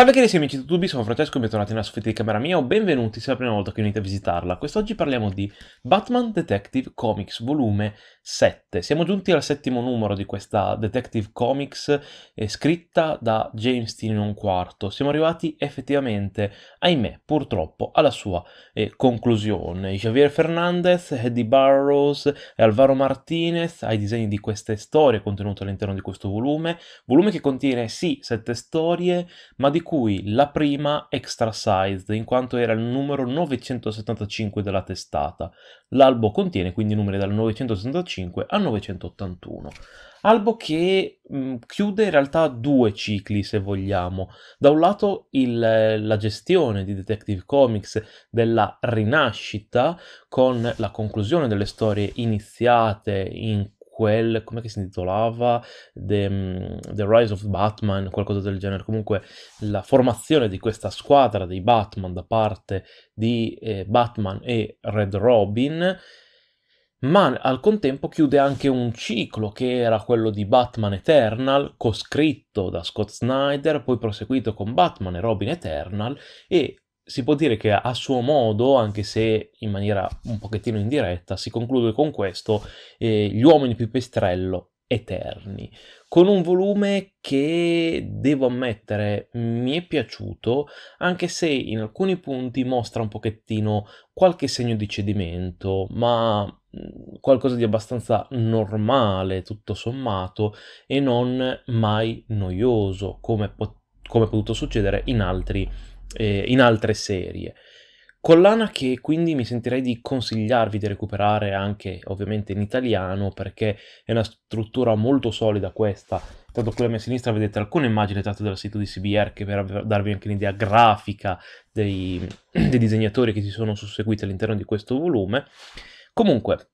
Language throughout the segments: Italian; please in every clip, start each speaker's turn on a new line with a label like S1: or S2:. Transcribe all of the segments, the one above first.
S1: Salve carissimi amici di YouTube, sono Francesco e bentornati nella soffitta di camera mia o benvenuti se è la prima volta che venite a visitarla. Quest'oggi parliamo di Batman Detective Comics volume 7. Siamo giunti al settimo numero di questa Detective Comics eh, scritta da James Tynion IV. Siamo arrivati effettivamente, ahimè, purtroppo, alla sua eh, conclusione. Javier Fernandez, Eddie Burroughs e Alvaro Martinez ai disegni di queste storie contenute all'interno di questo volume. Volume che contiene sì sette storie, ma di cui la prima extra-sized in quanto era il numero 975 della testata. L'albo contiene quindi numeri dal 975 al 981. Albo che mh, chiude in realtà due cicli, se vogliamo. Da un lato il, la gestione di Detective Comics della rinascita, con la conclusione delle storie iniziate in quel, come si intitolava? The, mm, The, Rise of Batman, qualcosa del genere. Comunque la formazione di questa squadra dei Batman da parte di eh, Batman e Red Robin ma al contempo chiude anche un ciclo che era quello di Batman Eternal, coscritto da Scott Snyder, poi proseguito con Batman e Robin Eternal e si può dire che a suo modo, anche se in maniera un pochettino indiretta, si conclude con questo eh, Gli uomini pipistrello eterni, con un volume che devo ammettere mi è piaciuto, anche se in alcuni punti mostra un pochettino qualche segno di cedimento, ma mm, qualcosa di abbastanza normale tutto sommato e non mai noioso come, pot- come è potuto succedere in altri eh, in altre serie. Collana che quindi mi sentirei di consigliarvi di recuperare anche ovviamente in italiano perché è una struttura molto solida questa. Tanto qui a mia sinistra vedete alcune immagini tratte dal sito di CBR che per darvi anche un'idea grafica dei, dei disegnatori che si sono susseguiti all'interno di questo volume. Comunque,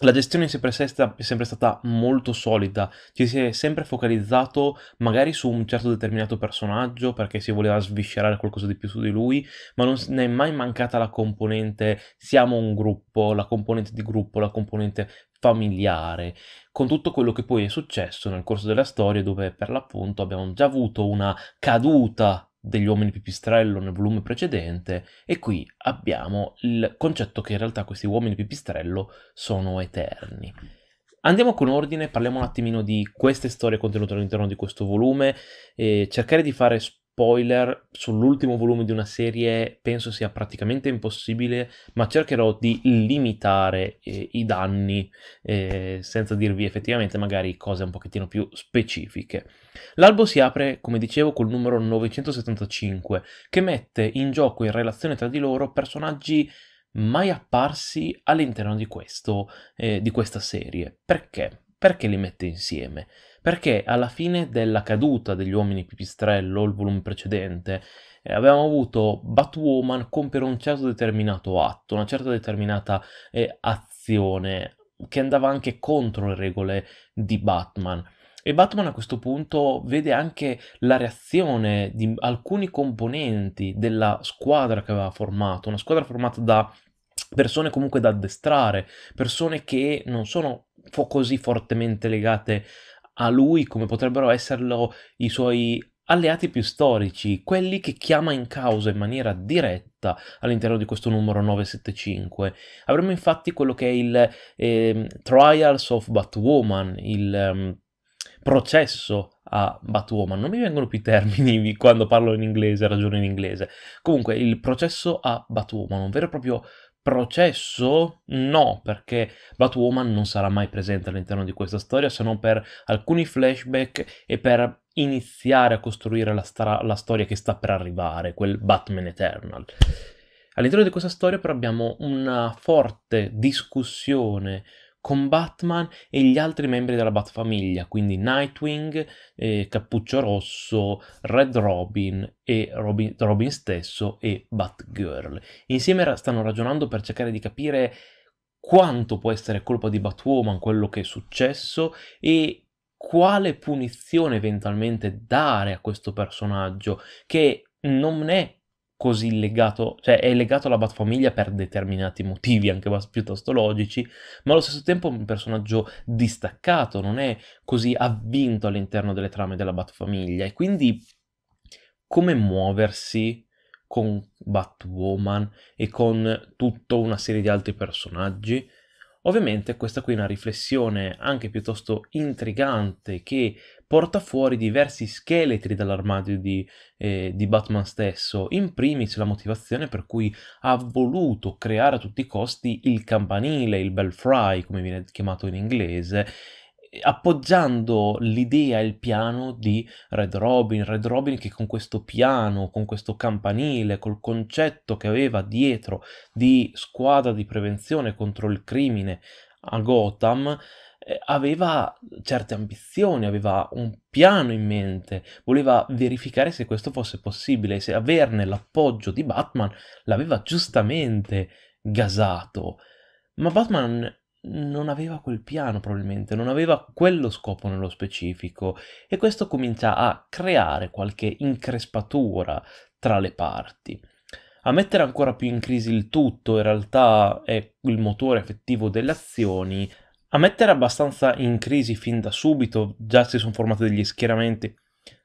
S1: la gestione è sempre, stata, è sempre, stata, molto solida, ci si è sempre focalizzato magari su un certo determinato personaggio perché si voleva sviscerare qualcosa di più su di lui, ma non ne è mai mancata la componente siamo un gruppo, la componente di gruppo, la componente familiare, con tutto quello che poi è successo nel corso della storia dove per l'appunto abbiamo già avuto una caduta degli uomini pipistrello nel volume precedente e qui abbiamo il concetto che in realtà questi uomini pipistrello sono eterni. Andiamo con ordine, parliamo un attimino di queste storie contenute all'interno di questo volume, e cercare di fare spoiler sull'ultimo volume di una serie penso sia praticamente impossibile, ma cercherò di limitare eh, i danni eh, senza dirvi effettivamente magari cose un pochettino più specifiche. L'albo si apre, come dicevo, col numero 975, che mette in gioco in relazione tra di loro personaggi mai apparsi all'interno di, questo, eh, di questa serie. Perché? Perché li mette insieme? Perché alla fine della caduta degli uomini pipistrello, il volume precedente, eh, avevamo avuto Batwoman compiere un certo determinato atto, una certa determinata eh, azione che andava anche contro le regole di Batman. E Batman a questo punto vede anche la reazione di alcuni componenti della squadra che aveva formato, una squadra formata da persone comunque da addestrare, persone che non sono fo- così fortemente legate a lui come potrebbero esserlo i suoi alleati più storici, quelli che chiama in causa in maniera diretta all'interno di questo numero 975. Avremo infatti quello che è il eh, Trials of Batwoman, il eh, processo a Batwoman, non mi vengono più i termini quando parlo in inglese, ragiono in inglese. Comunque il processo a Batwoman, un vero e proprio processo? No, perché Batwoman non sarà mai presente all'interno di questa storia se non per alcuni flashback e per iniziare a costruire la, stra- la storia che sta per arrivare, quel Batman Eternal. All'interno di questa storia però abbiamo una forte discussione con Batman e gli altri membri della Batfamiglia, quindi Nightwing, eh, Cappuccio Rosso, Red Robin e Robin, Robin stesso e Batgirl. Insieme stanno ragionando per cercare di capire quanto può essere colpa di Batwoman quello che è successo e quale punizione eventualmente dare a questo personaggio che non è così legato, cioè è legato alla Batfamiglia per determinati motivi anche piuttosto logici, ma allo stesso tempo è un personaggio distaccato, non è così avvinto all'interno delle trame della Batfamiglia e quindi come muoversi con Batwoman e con tutta una serie di altri personaggi Ovviamente questa qui è una riflessione anche piuttosto intrigante che porta fuori diversi scheletri dall'armadio di, eh, di, Batman stesso. In primis la motivazione per cui ha voluto creare a tutti i costi il campanile, il belfry, come viene chiamato in inglese, eh, appoggiando l'idea e il piano di Red Robin, Red Robin che con questo piano, con questo campanile, col concetto che aveva dietro di squadra di prevenzione contro il crimine, a Gotham eh, aveva certe ambizioni, aveva un piano in mente, voleva verificare se questo fosse possibile, se averne l'appoggio di Batman l'aveva giustamente gasato, ma Batman non aveva quel piano probabilmente, non aveva quello scopo nello specifico e questo comincia a creare qualche increspatura tra le parti. A mettere ancora più in crisi il tutto, in realtà, è il motore effettivo delle azioni. A mettere abbastanza in crisi fin da subito, già si sono formati degli schieramenti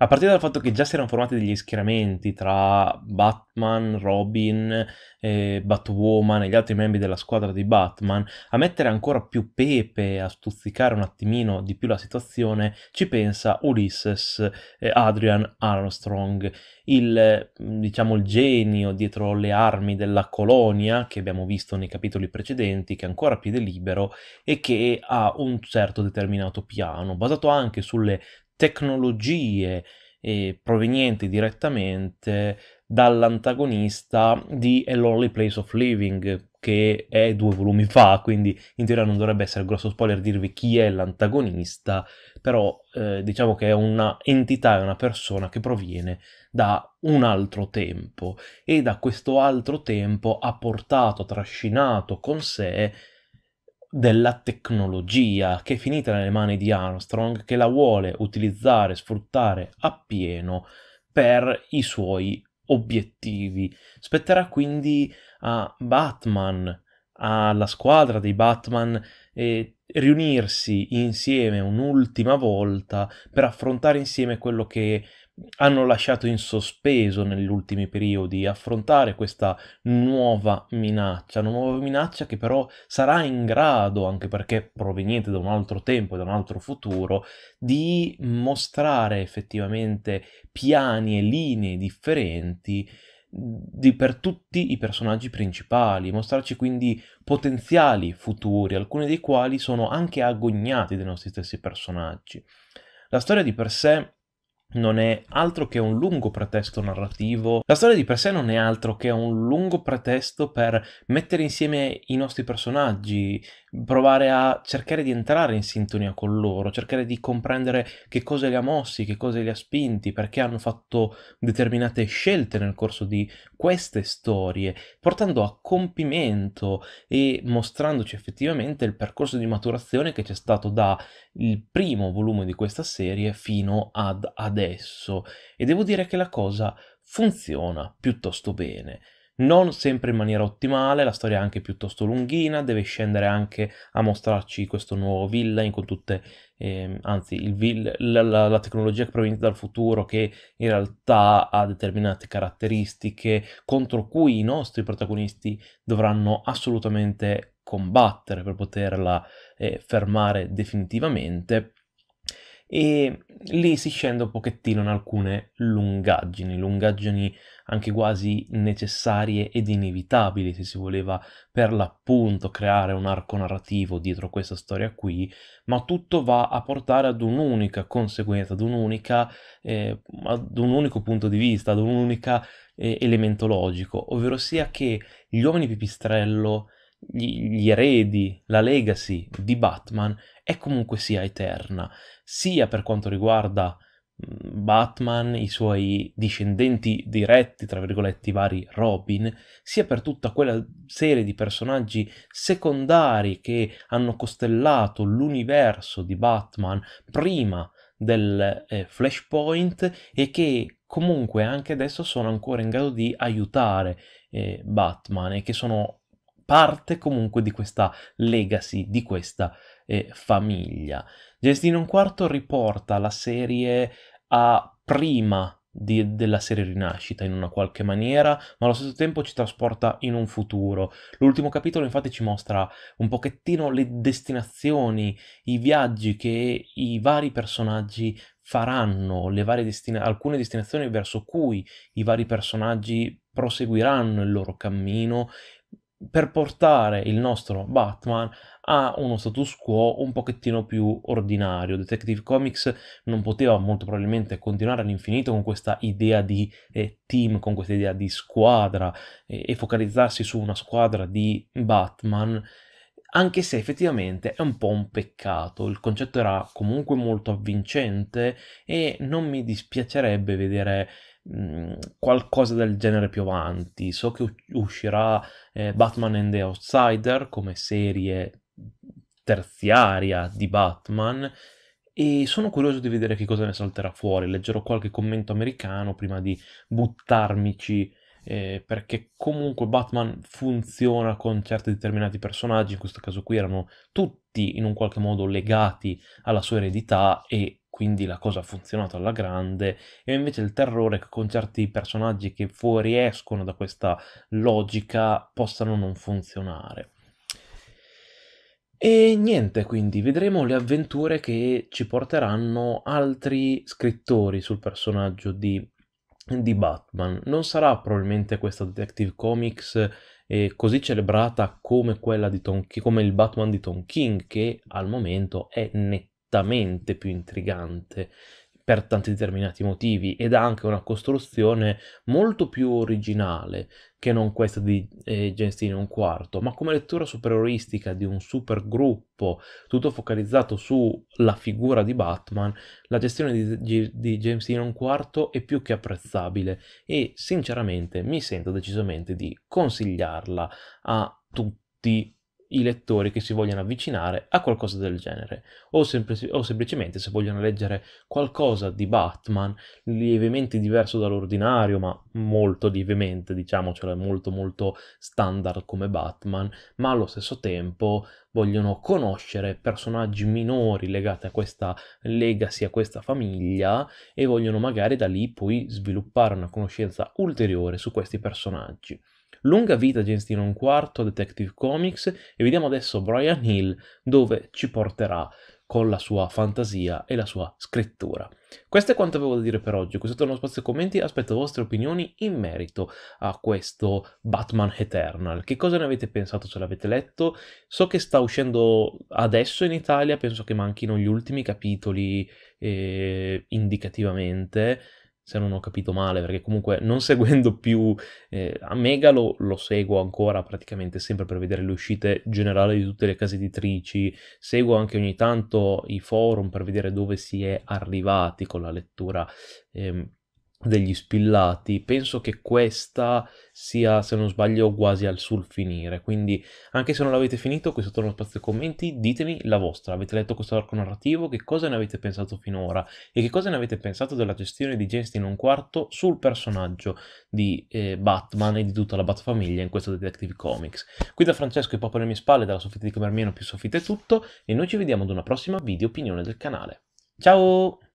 S1: a partire dal fatto che già si erano formati degli schieramenti tra Batman, Robin, eh, Batwoman e gli altri membri della squadra di Batman, a mettere ancora più pepe, a stuzzicare un attimino di più la situazione, ci pensa Ulysses eh, Adrian Armstrong, il, diciamo, il genio dietro le armi della colonia che abbiamo visto nei capitoli precedenti, che è ancora a piede libero e che ha un certo determinato piano, basato anche sulle tecnologie eh, provenienti direttamente dall'antagonista di A Lonely Place of Living, che è due volumi fa, quindi in teoria non dovrebbe essere grosso spoiler dirvi chi è l'antagonista, però eh, diciamo che è un'entità, è una persona che proviene da un altro tempo e da questo altro tempo ha portato, trascinato con sé della tecnologia che è finita nelle mani di Armstrong che la vuole utilizzare, sfruttare appieno per i suoi obiettivi. Spetterà quindi a Batman, alla squadra dei Batman, eh, riunirsi insieme un'ultima volta per affrontare insieme quello che hanno lasciato in sospeso negli ultimi periodi affrontare questa nuova minaccia, una nuova minaccia che però sarà in grado, anche perché proveniente da un altro tempo, e da un altro futuro, di mostrare effettivamente piani e linee differenti di, per tutti i personaggi principali, mostrarci quindi potenziali futuri, alcuni dei quali sono anche agognati dai nostri stessi personaggi. La storia di per sé non è altro che un lungo pretesto narrativo. La storia di per sé non è altro che un lungo pretesto per mettere insieme i nostri personaggi, provare a cercare di entrare in sintonia con loro, cercare di comprendere che cosa li ha mossi, che cosa li ha spinti, perché hanno fatto determinate scelte nel corso di queste storie, portando a compimento e mostrandoci effettivamente il percorso di maturazione che c'è stato da il primo volume di questa serie fino ad adesso e devo dire che la cosa funziona piuttosto bene. Non sempre in maniera ottimale, la storia è anche piuttosto lunghina, deve scendere anche a mostrarci questo nuovo villain con tutte, eh, anzi il vil, la, la, la, tecnologia che proviene dal futuro che in realtà ha determinate caratteristiche contro cui i nostri protagonisti dovranno assolutamente combattere per poterla eh, fermare definitivamente e lì si scende un pochettino in alcune lungaggini, lungaggini anche quasi necessarie ed inevitabili se si voleva per l'appunto creare un arco narrativo dietro questa storia qui, ma tutto va a portare ad un'unica conseguenza, ad, un'unica, eh, ad un unico punto di vista, ad un unico eh, elemento logico, ovvero sia che gli uomini pipistrello gli, gli eredi, la legacy di Batman è comunque sia eterna, sia per quanto riguarda Batman, i suoi discendenti diretti, tra virgolette, i vari Robin, sia per tutta quella serie di personaggi secondari che hanno costellato l'universo di Batman prima del eh, Flashpoint e che comunque anche adesso sono ancora in grado di aiutare eh, Batman e che sono parte comunque di questa legacy, di questa eh, famiglia. Gestino IV riporta la serie a prima di, della serie Rinascita in una qualche maniera, ma allo stesso tempo ci trasporta in un futuro. L'ultimo capitolo infatti ci mostra un pochettino le destinazioni, i viaggi che i vari personaggi faranno, destina- alcune destinazioni verso cui i vari personaggi proseguiranno il loro cammino per portare il nostro Batman a uno status quo un pochettino più ordinario. Detective Comics non poteva molto probabilmente continuare all'infinito con questa idea di eh, team, con questa idea di squadra eh, e focalizzarsi su una squadra di Batman anche se effettivamente è un po' un peccato, il concetto era comunque molto avvincente e non mi dispiacerebbe vedere Mm, qualcosa del genere più avanti. So che uscirà eh, Batman and the Outsider come serie terziaria di Batman e sono curioso di vedere che cosa ne salterà fuori. Leggerò qualche commento americano prima di buttarmici eh, perché comunque Batman funziona con certi determinati personaggi, in questo caso qui erano tutti in un qualche modo legati alla sua eredità e quindi la cosa ha funzionato alla grande, e invece il terrore che con certi personaggi che fuoriescono da questa logica possano non funzionare. E niente, quindi vedremo le avventure che ci porteranno altri scrittori sul personaggio di di Batman. Non sarà probabilmente questa Detective Comics eh, così celebrata come, quella di Tom, come il Batman di Tom King, che al momento è nettamente più intrigante per tanti determinati motivi ed ha anche una costruzione molto più originale che non questa di eh, Genstine un quarto, ma come lettura supereroistica di un supergruppo tutto focalizzato sulla figura di Batman, la gestione di, di, di James un quarto è più che apprezzabile e sinceramente mi sento decisamente di consigliarla a tutti i lettori che si vogliono avvicinare a qualcosa del genere o, sempl- o semplicemente se vogliono leggere qualcosa di Batman lievemente diverso dall'ordinario ma molto lievemente diciamocelo è molto molto standard come Batman ma allo stesso tempo vogliono conoscere personaggi minori legati a questa legacy a questa famiglia e vogliono magari da lì poi sviluppare una conoscenza ulteriore su questi personaggi Lunga vita Gensino un quarto, Detective Comics e vediamo adesso Brian Hill dove ci porterà con la sua fantasia e la sua scrittura. Questo è quanto avevo da dire per oggi, questo è uno spazio commenti, aspetto le vostre opinioni in merito a questo Batman Eternal. Che cosa ne avete pensato se l'avete letto? So che sta uscendo adesso in Italia, penso che manchino gli ultimi capitoli eh, indicativamente, se non ho capito male, perché comunque non seguendo più eh, a Megalo lo seguo ancora praticamente sempre per vedere le uscite generali di tutte le case editrici, seguo anche ogni tanto i forum per vedere dove si è arrivati con la lettura eh, degli spillati, penso che questa sia, se non sbaglio, quasi al sul finire. Quindi, anche se non l'avete finito, questo torno nello spazio commenti, ditemi la vostra. Avete letto questo arco narrativo? Che cosa ne avete pensato finora? E che cosa ne avete pensato della gestione di in un quarto sul personaggio di eh, Batman e di tutta la Batfamiglia in questo Detective Comics? Qui da Francesco e Papa alle mie spalle, dalla soffitta di Camermiano più soffitta è tutto, e noi ci vediamo ad una prossima video opinione del canale. Ciao!